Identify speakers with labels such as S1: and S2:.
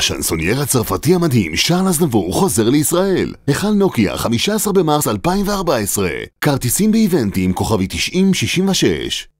S1: השנסוניאר הצרפתי המדהים שרל אזנבור חוזר לישראל. היכל נוקיה, 15 במרס 2014. כרטיסים באיבנטים, כוכבי 90-66.